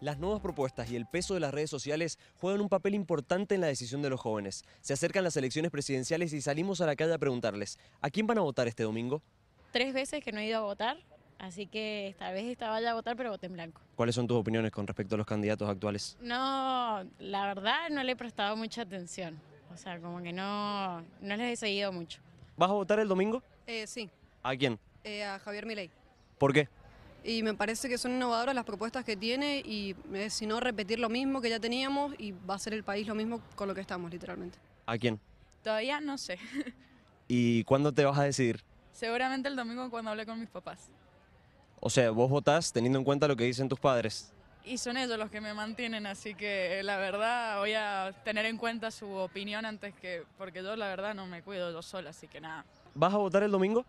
Las nuevas propuestas y el peso de las redes sociales juegan un papel importante en la decisión de los jóvenes. Se acercan las elecciones presidenciales y salimos a la calle a preguntarles, ¿a quién van a votar este domingo? Tres veces que no he ido a votar, Así que tal vez estaba ya a votar, pero voté en blanco. ¿Cuáles son tus opiniones con respecto a los candidatos actuales? No, la verdad no le he prestado mucha atención. O sea, como que no, no les he seguido mucho. ¿Vas a votar el domingo? Eh, sí. ¿A quién? Eh, a Javier Milei. ¿Por qué? y me parece que son innovadoras las propuestas que tiene y eh, si no repetir lo mismo que ya teníamos y va a ser el país lo mismo con lo que estamos literalmente. ¿A quién? Todavía no sé. ¿Y cuándo te vas a decidir? Seguramente el domingo cuando hable con mis papás. O sea, vos votás teniendo en cuenta lo que dicen tus padres. Y son ellos los que me mantienen, así que eh, la verdad voy a tener en cuenta su opinión antes que... Porque yo la verdad no me cuido yo sola, así que nada. ¿Vas a votar el domingo?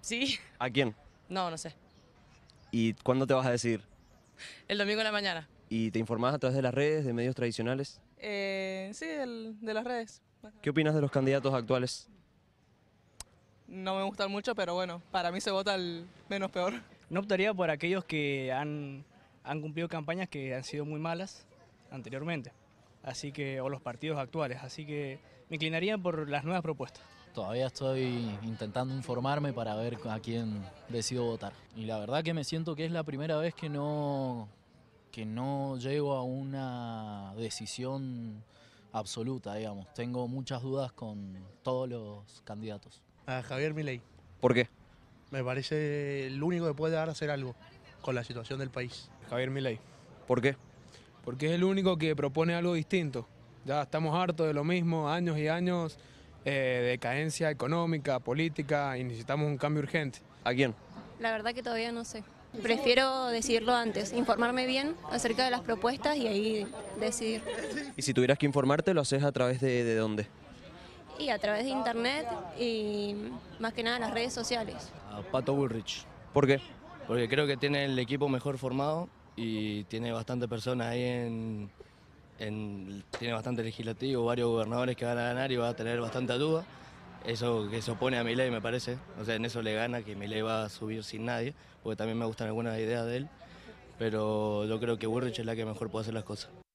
Sí. ¿A quién? No, no sé. ¿Y cuándo te vas a decir? El domingo en la mañana. ¿Y te informás a través de las redes, de medios tradicionales? Eh, sí, de las redes. ¿Qué opinas de los candidatos actuales? No me gustan mucho, pero bueno, para mí se vota el menos peor. No optaría por aquellos que han cumplido campañas que han sido muy malas anteriormente así que, o los partidos actuales, así que me inclinaría por las nuevas propuestas. Todavía estoy intentando informarme para ver a quién decido votar. Y la verdad que me siento que es la primera vez que no, que no llego a una decisión absoluta, digamos. Tengo muchas dudas con todos los candidatos. A Javier Milei. ¿Por qué? Me parece el único que puede dar a hacer algo con la situación del país. Javier Milei. ¿Por qué? porque es el único que propone algo distinto. Ya estamos hartos de lo mismo, años y años eh, de decadencia económica, política, y necesitamos un cambio urgente. ¿A quién? La verdad que todavía no sé. Prefiero decirlo antes, informarme bien acerca de las propuestas y ahí decidir. ¿Y si tuvieras que informarte, lo haces a través de, dónde? Y a través de internet y más que nada las redes sociales. A Pato Bullrich. ¿Por qué? Porque creo que tiene el equipo mejor formado y tiene bastante personas ahí en, tiene bastante legislativo, varios gobernadores que van a ganar y va a tener bastante duda. Eso que se opone a mi ley, me parece. O sea, en eso le gana, que mi ley va a subir sin nadie, porque también me gustan algunas ideas de él. Pero yo creo que Burrich es la que mejor puede hacer las cosas.